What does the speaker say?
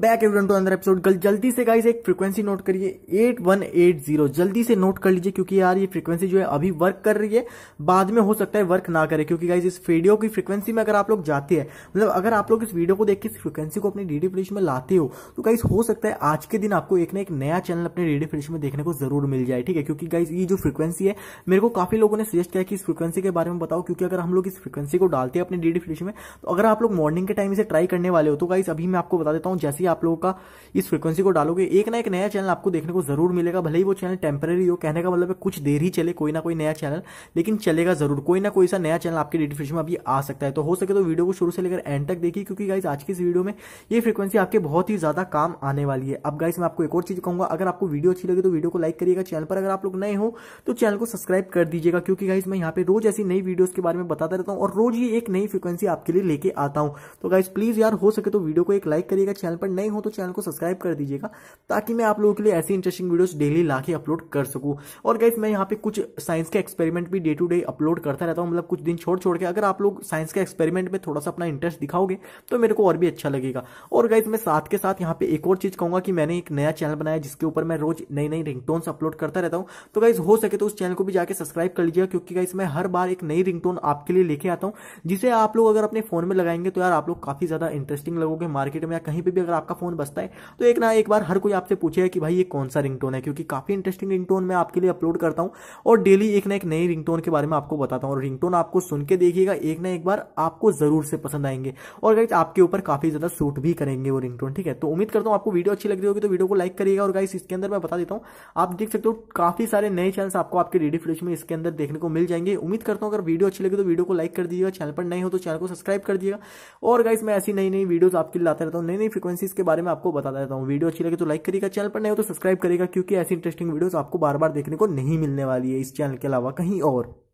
back एवरन टू अंदर एपिसोड गल जल्दी से गाइस एक फ्रीक्वेंसी नोट करिए 8180 जल्दी से नोट कर लीजिए क्योंकि यार ये फ्रीक्वेंसी जो है अभी वर्क कर रही है बाद में हो सकता है वर्क ना करे क्योंकि गाइस इस वीडियो की फ्रीक्वेंसी में अगर आप लोग जाते हैं मतलब अगर आप लोग इस वीडियो को देख के इस फ्रीक्वेंसी को अपने डीडी फ्रिज में लाते हो तो गाइस हो सकता है आज के दिन आपको एक ना एक नया चैनल अपने डीडी फ्लिश में देखने को जरूर मिल जाए ठीक है क्योंकि गाइज ये जो फ्रिक्वेंसी है मेरे को काफी लोगों ने सजेस्ट किया कि इस फ्रिक्वेंसी के बारे में बताओ क्योंकि अगर हम लोग इस फ्रिक्वेंसी को डालते हैं अपने डीडी फ्रिज में तो अगर आप लोग मॉर्निंग के टाइम इसे ट्राई करने वाले हो तो गाइस अभी मैं आपको बता देता हूँ जैसे ही आप लोगों का इस फ्रिक्वेंसी को डालोगे एक ना एक नया चैनल आपको देखने को जरूर मिलेगा भले ही वो चैनल टेम्परेरी हो कहने का मतलब है कुछ देर ही चले कोई ना कोई नया चैनल लेकिन चलेगा जरूर कोई ना कोई सा नया चैनल आपके डिटिफिक्स में अभी आ सकता है तो हो सके तो वीडियो को शुरू से लेकर एंड तक देखिए क्योंकि गाइज आज की इस वीडियो में ये फ्रिक्वेंसी आपके बहुत ही ज्यादा काम आने वाली है अब गाइज मैं आपको एक और चीज कहूंगा अगर आपको वीडियो अच्छी लगी तो वीडियो को लाइक करिएगा चैनल पर अगर आप लोग नए हो तो चैनल को सब्सक्राइब कर दीजिएगा क्योंकि गाइज मैं यहाँ पे रोज ऐसी नई वीडियोस के बारे में बताता रहता हूँ और रोज ही एक नई फ्रिक्वेंसी आपके लिए लेके आता हूँ तो गाइज प्लीज यार हो सके तो वीडियो को एक लाइक करिएगा चैनल पर नए हो तो चैनल को सब्सक्राइब कर दीजिएगा ताकि मैं आप लोगों के लिए ऐसी इंटरेस्टिंग वीडियोस डेली ला के अपलोड कर सकूँ और गाइज मैं यहाँ पे कुछ साइंस के एक्सपेरिमेंट भी डे टू डे अपलोड करता रहता हूँ मतलब कुछ दिन छोड़ छोड़ के अगर आप लोग साइंस के एक्सपेरिमेंट में थोड़ा सा अपना इंटरेस्ट दिखाओगे तो मेरे को और भी अच्छा लगेगा और गाइज मैं साथ के साथ यहाँ पे एक और चीज़ कहूँगा कि मैंने एक नया चैनल बनाया जिसके ऊपर मैं रोज नई नई रिंगटोन्स अपलोड करता रहता हूँ तो गाइज हो सके तो उस चैनल को भी जाकर सब्सक्राइब कर लीजिएगा क्योंकि गाइस मैं हर बार एक नई रिंगटोन आपके लिए लेके आता हूँ जिसे आप लोग अगर अपने फोन में लगाएंगे तो यार आप लोग काफी ज्यादा इंटरेस्टिंग लगोगे मार्केट में या कहीं पर भी अगर आपका फोन बसता है तो एक ना एक बार हर कोई आपसे पूछेगा कि भाई ये कौन सा रिंगटोन है क्योंकि काफी इंटरेस्टिंग रिंगटोन मैं आपके लिए अपलोड करता हूं और डेली एक ना एक नई रिंगटोन के बारे में आपको बताता हूं और रिंगटोन आपको सुन के देखिएगा एक ना एक बार आपको जरूर से पसंद आएंगे और गाइज आपके ऊपर काफी ज्यादा सूट भी करेंगे वो रिंगटोन ठीक है तो उम्मीद करता हूँ आपको वीडियो अच्छी लग रही होगी तो वीडियो को लाइक करिएगा और गाइस इसके अंदर मैं बता देता हूँ आप देख सकते हो काफी सारे नए चैनल आपको आपके रेडी फ्लेश में इसके अंदर देखने को मिल जाएंगे उम्मीद करता हूँ अगर वीडियो अच्छी लगी तो वीडियो को लाइक कर दीजिएगा चैनल पर नहीं हो तो चैनल को सब्सक्राइब कर दिएगा और गाइस मैं ऐसी नई नई वीडियोज आपके लिए लाता रहता हूँ नई नई फ्रीक्वेंसी चीज़ के बारे में आपको बता देता हूँ वीडियो अच्छी लगे तो लाइक करेगा चैनल पर नहीं हो तो सब्सक्राइब करेगा क्योंकि ऐसी इंटरेस्टिंग वीडियोस आपको बार बार देखने को नहीं मिलने वाली है इस चैनल के अलावा कहीं और